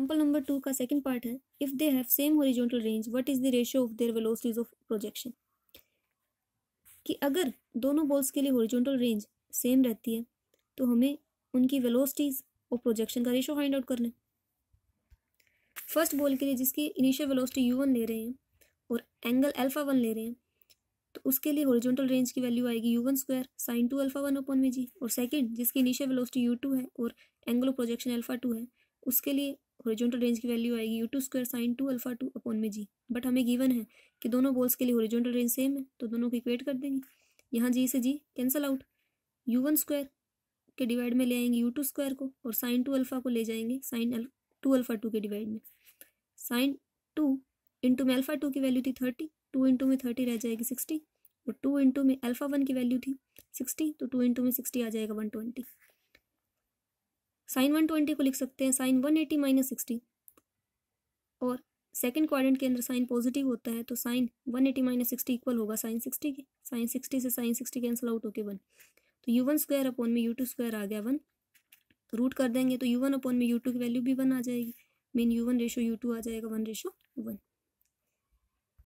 example number two का second part है if they have same horizontal range what is the ratio of their velocities of projection कि अगर दोनों balls के लिए हॉरिजॉन्टल रेंज सेम रहती है तो हमें उनकी वेलोसिटीज और प्रोजेक्शन का रेशियो फाइंड आउट करना है फर्स्ट बॉल के लिए जिसकी इनिशियल वेलोसिटी यू वन ले रहे हैं और एंगल अल्फा वन ले रहे हैं तो उसके लिए हॉरिजॉन्टल रेंज की वैल्यू आएगी u one square sine two alpha one upon में जी और सेकेंड जिसकी इनिशियल वेलोसिटी यू टू है और angle of projection alpha two है उसके लिए हॉरिजॉन्टल रेंज की वैल्यू आएगी u two square sine two alpha two upon में जी बट हमें गिवन है कि दोनों बॉल्स के लिए हॉरिजॉन्टल रेंज सेम है तो दोनों को इक्वेट कर देंगे यहाँ जी से g cancel out u one square के डिवाइड में ले आएंगे यू टू स्क्वायर को और साइन टू अल्फ़ा को ले जाएंगे साइन टू अल्फ़ा टू के डिवाइड में साइन टू इंटू में अल्फ़ा टू की वैल्यू थी थर्टी टू इंटू में थर्टी रह जाएगी सिक्सटी और टू इंटू में अल्फ़ा वन की वैल्यू थी सिक्सटी तो टू इंटू में सिक्सटी आ जाएगा one twenty sine one twenty को लिख सकते हैं sine one eighty minus sixty और सेकेंड क्वाड्रेंट के अंदर साइन पॉजिटिव होता है तो sign one eighty minus sixty equal होगा साइन सिक्सटी के साइन सिक्सटी से साइन सिक्सटी कैंसिल आउट होके वन तो यू वन स्क्वायर अपॉन में यू टू स्क्वायर आ गया वन रूट कर देंगे तो यू वन अपॉन में यू टू की वैल्यू भी वन आ जाएगी mean u one ratio u two आ जाएगा वन रेशो वन